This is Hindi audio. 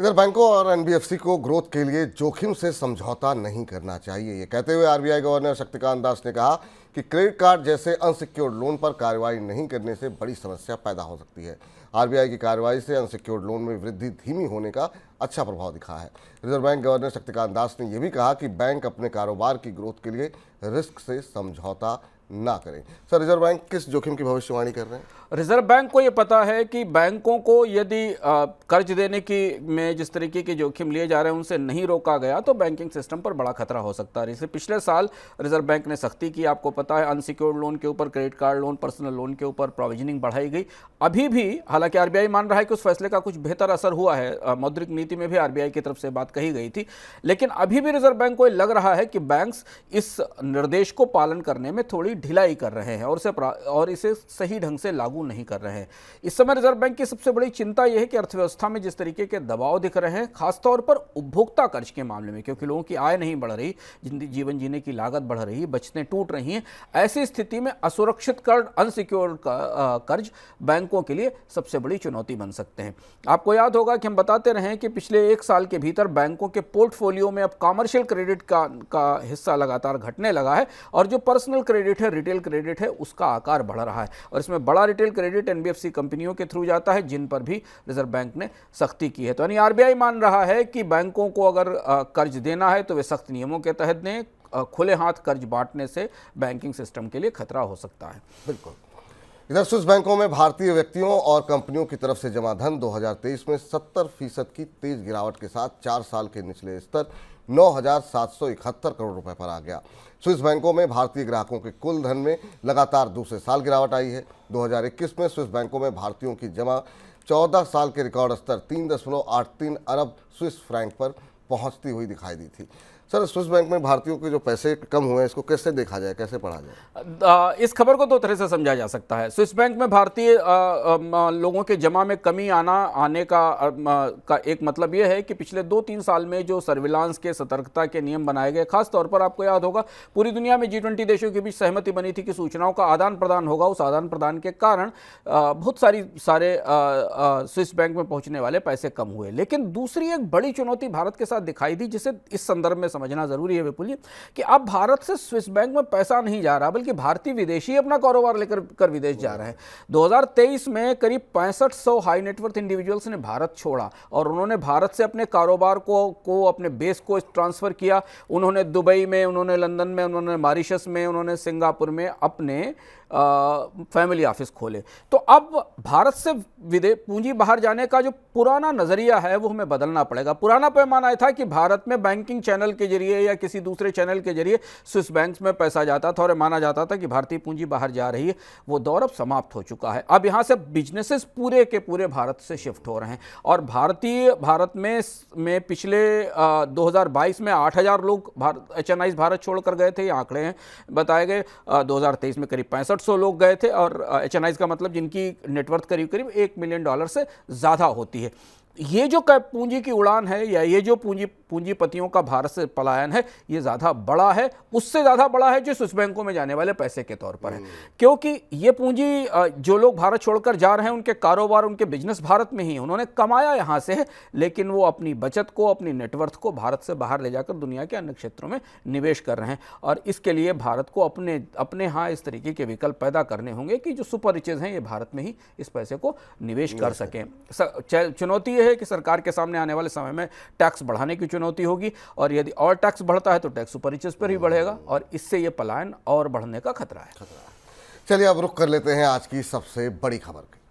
इधर बैंकों और एनबीएफसी को ग्रोथ के लिए जोखिम से समझौता नहीं करना चाहिए ये कहते हुए आरबीआई गवर्नर शक्तिकांत दास ने कहा कि क्रेडिट कार्ड जैसे अनसिक्योर्ड लोन पर कार्रवाई नहीं करने से बड़ी समस्या पैदा हो सकती है आरबीआई की कार्रवाई से अनसिक्योर्ड लोन में वृद्धि धीमी होने का अच्छा प्रभाव दिखा है reserve bank governor Shaktikanta Das ने यह भी कहा कि बैंक अपने कारोबार की ग्रोथ के लिए रिस्क से समझौता ना करें सर रिजर्व बैंक किस जोखिम की भविष्यवाणी कर रहे हैं रिजर्व बैंक को ये पता है कि बैंकों को यदि कर्ज देने की में जिस तरीके के जोखिम लिए जा रहे हैं उनसे नहीं रोका गया तो बैंकिंग सिस्टम पर बड़ा खतरा हो सकता है इसे पिछले साल रिजर्व बैंक ने सख्ती की आपको पता है अनसिक्योर्ड लोन के ऊपर credit card loan personal loan के ऊपर प्रोविजनिंग बढ़ाई गई अभी भी हालांकि आरबीआई मान रहा है कि उस फैसले का कुछ बेहतर असर हुआ है मौद्रिक नीति में भी आरबीआई की तरफ से बात कही गई थी लेकिन अभी भी रिजर्व बैंक को लग रहा है कि बैंक इस निर्देश को पालन करने में थोड़ी ढिलाई कर रहे हैं और इसे और इसे सही ढंग से लागू नहीं कर रहे हैं इस समय रिजर्व बैंक की सबसे बड़ी चिंता यह है कि अर्थव्यवस्था में जिस तरीके के दबाव दिख रहे हैं खासतौर पर उपभोक्ता कर्ज के मामले में क्योंकि लोगों की आय नहीं बढ़ रही जीवन जीने की लागत बढ़ रही बचतें टूट रही हैं ऐसी स्थिति में असुरक्षित कर्ज अनसिक्योर कर्ज बैंकों के लिए सबसे बड़ी चुनौती बन सकते हैं आपको याद होगा कि हम बताते रहे कि पिछले एक साल के भीतर बैंकों के पोर्टफोलियो में अब कॉमर्शियल क्रेडिट का, का हिस्सा लगातार घटने लगा है और जो पर्सनल क्रेडिट है है रिटेल क्रेडिट है उसका आकार बढ़ रहा है और इसमें बड़ा रिटेल क्रेडिट एनबीएफसी कंपनियों के थ्रू जाता है जिन पर भी रिजर्व बैंक ने सख्ती की है तो यानी आरबीआई मान रहा है कि बैंकों को अगर कर्ज देना है तो वे सख्त नियमों के तहत दें खुले हाथ कर्ज बांटने से बैंकिंग सिस्टम के लिए खतरा हो सकता है बिल्कुल इधर स्विस बैंकों में भारतीय व्यक्तियों और कंपनियों की तरफ से जमा धन 2023 में 70 फीसद की तेज गिरावट के साथ चार साल के निचले स्तर नौ करोड़ रुपए पर आ गया स्विस बैंकों में भारतीय ग्राहकों के कुल धन में लगातार दूसरे साल गिरावट आई है 2021 में स्विस बैंकों में भारतीयों की जमा 14 साल के रिकॉर्ड स्तर तीन अरब स्विस फ्रैंक पर पहुंचती हुई दिखाई दी थी सर स्विस बैंक में भारतीयों के जो पैसे कम हुए हैं इसको कैसे देखा जाए कैसे पढ़ा जाए इस खबर को दो तरह से समझा जा सकता है स्विस बैंक में भारतीय लोगों के जमा में कमी आना आने का आ, का एक मतलब यह है कि पिछले दो तीन साल में जो सर्विलांस के सतर्कता के नियम बनाए गए खासतौर पर आपको याद होगा पूरी दुनिया में जी ट्वेंटी देशों के बीच सहमति बनी थी कि सूचनाओं का आदान प्रदान होगा उस आदान प्रदान के कारण बहुत सारी सारे स्विस बैंक में पहुंचने वाले पैसे कम हुए लेकिन दूसरी एक बड़ी चुनौती भारत के साथ दिखाई दी जिसे इस संदर्भ में समझना ज़रूरी है विपुल जी कि अब भारत से स्विस बैंक में पैसा नहीं जा रहा बल्कि भारतीय विदेशी अपना कारोबार लेकर कर विदेश जा रहे हैं 2023 में करीब पैंसठ सौ हाई नेटवर्थ इंडिविजुअल्स ने भारत छोड़ा और उन्होंने भारत से अपने कारोबार को को अपने बेस को ट्रांसफ़र किया उन्होंने दुबई में उन्होंने लंदन में उन्होंने मॉरिशस में उन्होंने सिंगापुर में अपने फैमिली ऑफिस खोले तो अब भारत से विदेश पूंजी बाहर जाने का जो पुराना नज़रिया है वो हमें बदलना पड़ेगा पुराना पैमाना था कि भारत में बैंकिंग चैनल के जरिए या किसी दूसरे चैनल के जरिए स्विस बैंक में पैसा जाता था और माना जाता था कि भारतीय पूंजी बाहर जा रही है वो दौर अब समाप्त हो चुका है अब यहाँ से बिजनेसेस पूरे के पूरे भारत से शिफ्ट हो रहे हैं और भारतीय भारत में में पिछले आ, 2022 में 8000 लोग एच एन भारत छोड़कर गए थे ये आंकड़े हैं बताए गए आ, 2023 में करीब पैंसठ लोग गए थे और एच का मतलब जिनकी नेटवर्थ करीब करीब एक मिलियन डॉलर से ज़्यादा होती है ये जो पूंजी की उड़ान है या ये जो पूंजी पूंजीपतियों का भारत से पलायन है ये ज़्यादा बड़ा है उससे ज़्यादा बड़ा है जो स्विस बैंकों में जाने वाले पैसे के तौर पर है हम्म। क्योंकि ये पूंजी जो लोग भारत छोड़कर जा रहे हैं उनके कारोबार उनके बिजनेस भारत में ही है उन्होंने कमाया यहाँ से है लेकिन वो अपनी बचत को अपनी नेटवर्थ को भारत से बाहर ले जाकर दुनिया के अन्य क्षेत्रों में निवेश कर रहे हैं और इसके लिए भारत को अपने अपने यहाँ इस तरीके के विकल्प पैदा करने होंगे कि जो सुपर रिचेज हैं ये भारत में ही इस पैसे को निवेश कर सकें चुनौती है है कि सरकार के सामने आने वाले समय में टैक्स बढ़ाने की चुनौती होगी और यदि और टैक्स बढ़ता है तो टैक्स परिचय पर ही बढ़ेगा और इससे ये पलायन और बढ़ने का खतरा है चलिए अब रुख कर लेते हैं आज की सबसे बड़ी खबर की